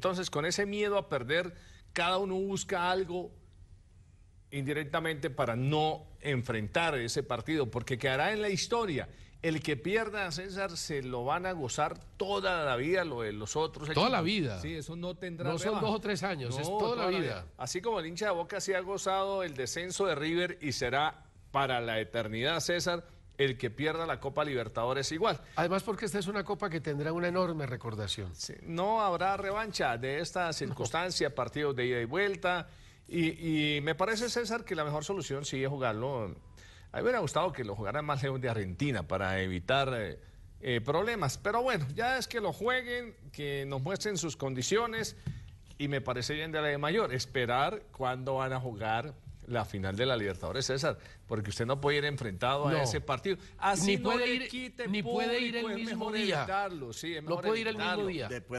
Entonces, con ese miedo a perder, cada uno busca algo indirectamente para no enfrentar ese partido, porque quedará en la historia. El que pierda a César se lo van a gozar toda la vida, lo de los otros. Toda la vida. Sí, eso no tendrá. No son dos o tres años, es toda, la, vida. Así como el hincha de Boca se ha gozado el descenso de River y será para la eternidad, César el que pierda la Copa Libertadores igual. Además porque esta es una copa que tendrá una enorme recordación. no habrá revancha de esta circunstancia, partidos de ida y vuelta. Y, me parece, César, que la mejor solución sí es jugarlo. A mí me hubiera gustado que lo jugaran más lejos de Argentina para evitar eh, eh, problemas. Pero bueno, ya es que lo jueguen, que nos muestren sus condiciones. Y me parece bien de la de mayor, esperar cuándo van a jugar la final de la Libertadores, César, porque usted no puede ir enfrentado a ese partido. Así no puede ir, quite ni puede ir el mismo día. mejor no puede ir el mismo día.